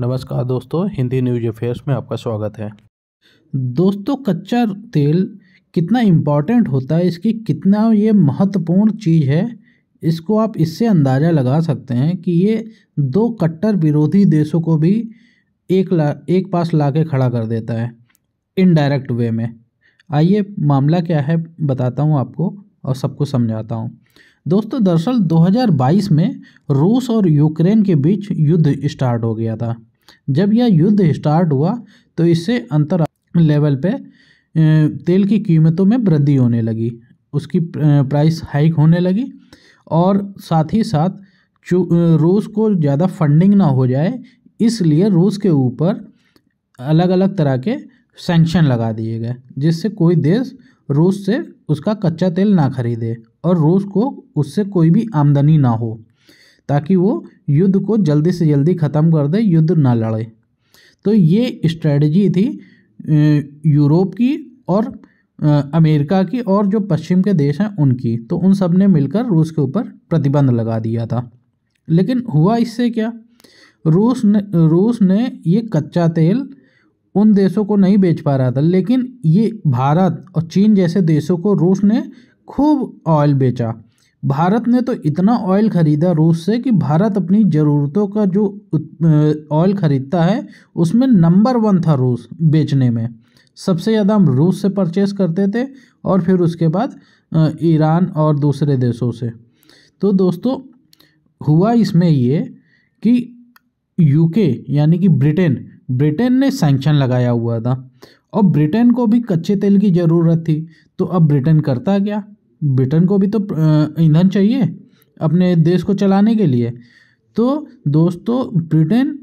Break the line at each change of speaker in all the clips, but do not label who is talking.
नमस्कार दोस्तों Hindi news affairs में आपका स्वागत है दोस्तों कच्चा तेल कितना इम्पॉर्टेंट होता है इसकी कितना ये महत्वपूर्ण चीज़ है इसको आप इससे अंदाज़ा लगा सकते हैं कि ये दो कट्टर विरोधी देशों को भी एक ला एक पास ला के खड़ा कर देता है इनडायरेक्ट वे में आइए मामला क्या है बताता हूँ आपको और सबको समझाता हूँ दोस्तों दरअसल 2022 में रूस और यूक्रेन के बीच युद्ध स्टार्ट हो गया था जब यह युद्ध स्टार्ट हुआ तो इससे अंतर लेवल पे तेल की कीमतों में वृद्धि होने लगी उसकी प्राइस हाइक होने लगी और साथ ही साथ रूस को ज़्यादा फंडिंग ना हो जाए इसलिए रूस के ऊपर अलग अलग तरह के सेंक्शन लगा दिए गए जिससे कोई देश रूस से उसका कच्चा तेल ना खरीदे और रूस को उससे कोई भी आमदनी ना हो ताकि वो युद्ध को जल्दी से जल्दी ख़त्म कर दे युद्ध ना लड़े तो ये स्ट्रेटजी थी यूरोप की और अमेरिका की और जो पश्चिम के देश हैं उनकी तो उन सब ने मिलकर रूस के ऊपर प्रतिबंध लगा दिया था लेकिन हुआ इससे क्या रूस ने रूस ने ये कच्चा तेल उन देशों को नहीं बेच पा रहा था लेकिन ये भारत और चीन जैसे देशों को रूस ने खूब ऑयल बेचा भारत ने तो इतना ऑयल ख़रीदा रूस से कि भारत अपनी ज़रूरतों का जो ऑयल ख़रीदता है उसमें नंबर वन था रूस बेचने में सबसे ज़्यादा हम रूस से परचेस करते थे और फिर उसके बाद ईरान और दूसरे देशों से तो दोस्तों हुआ इसमें ये कि यूके यानी कि ब्रिटेन ब्रिटेन ने सैंक्शन लगाया हुआ था और ब्रिटेन को भी कच्चे तेल की ज़रूरत थी तो अब ब्रिटेन करता क्या ब्रिटेन को भी तो ईंधन चाहिए अपने देश को चलाने के लिए तो दोस्तों ब्रिटेन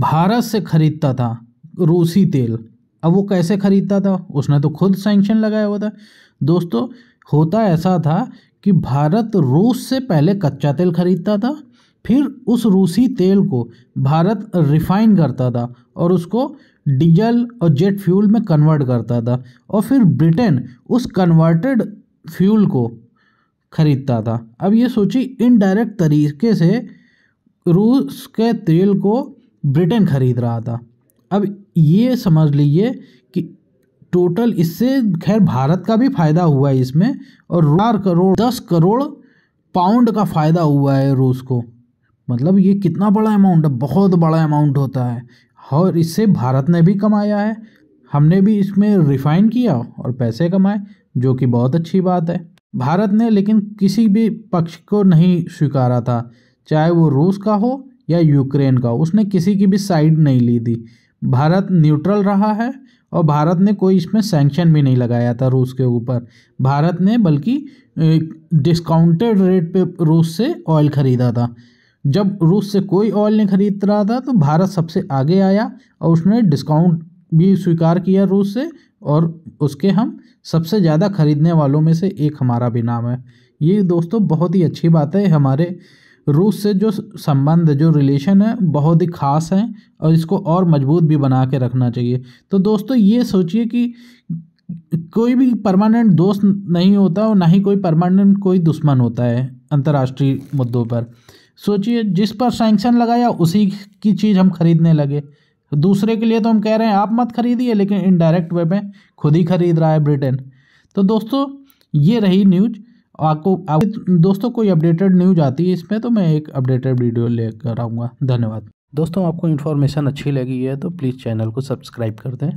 भारत से ख़रीदता था रूसी तेल अब वो कैसे ख़रीदता था उसने तो खुद सैंक्शन लगाया हुआ था दोस्तों होता ऐसा था कि भारत रूस से पहले कच्चा तेल खरीदता था फिर उस रूसी तेल को भारत रिफाइन करता था और उसको डीजल और जेट फ्यूल में कन्वर्ट करता था और फिर ब्रिटेन उस कन्वर्टेड फ्यूल को खरीदता था अब ये सोचिए इनडायरेक्ट तरीके से रूस के तेल को ब्रिटेन खरीद रहा था अब ये समझ लीजिए कि टोटल इससे खैर भारत का भी फायदा हुआ है इसमें और चार करोड़ दस करोड़ पाउंड का फ़ायदा हुआ है रूस को मतलब ये कितना बड़ा अमाउंट है बहुत बड़ा अमाउंट होता है और इससे भारत ने भी कमाया है हमने भी इसमें रिफ़ाइन किया और पैसे कमाए जो कि बहुत अच्छी बात है भारत ने लेकिन किसी भी पक्ष को नहीं स्वीकारा था चाहे वो रूस का हो या यूक्रेन का हो उसने किसी की भी साइड नहीं ली थी भारत न्यूट्रल रहा है और भारत ने कोई इसमें सैंक्शन भी नहीं लगाया था रूस के ऊपर भारत ने बल्कि डिस्काउंटेड रेट पे रूस से ऑयल ख़रीदा था जब रूस से कोई ऑयल नहीं खरीद रहा था तो भारत सबसे आगे आया और उसने डिस्काउंट भी स्वीकार किया रूस से और उसके हम सबसे ज़्यादा ख़रीदने वालों में से एक हमारा भी नाम है ये दोस्तों बहुत ही अच्छी बात है हमारे रूस से जो संबंध जो रिलेशन है बहुत ही ख़ास है और इसको और मजबूत भी बना के रखना चाहिए तो दोस्तों ये सोचिए कि कोई भी परमानेंट दोस्त नहीं होता और ना ही कोई परमानेंट कोई दुश्मन होता है अंतर्राष्ट्रीय मुद्दों पर सोचिए जिस पर सैंक्शन लगाया उसी की चीज़ हम खरीदने लगे दूसरे के लिए तो हम कह रहे हैं आप मत खरीदिए लेकिन इनडायरेक्ट वे में खुद ही खरीद रहा है ब्रिटेन तो दोस्तों ये रही न्यूज आपको आप, दोस्तों कोई अपडेटेड न्यूज आती है इसमें तो मैं एक अपडेटेड वीडियो लेकर आऊँगा धन्यवाद दोस्तों आपको इन्फॉर्मेशन अच्छी लगी है तो प्लीज़ चैनल को सब्सक्राइब कर दें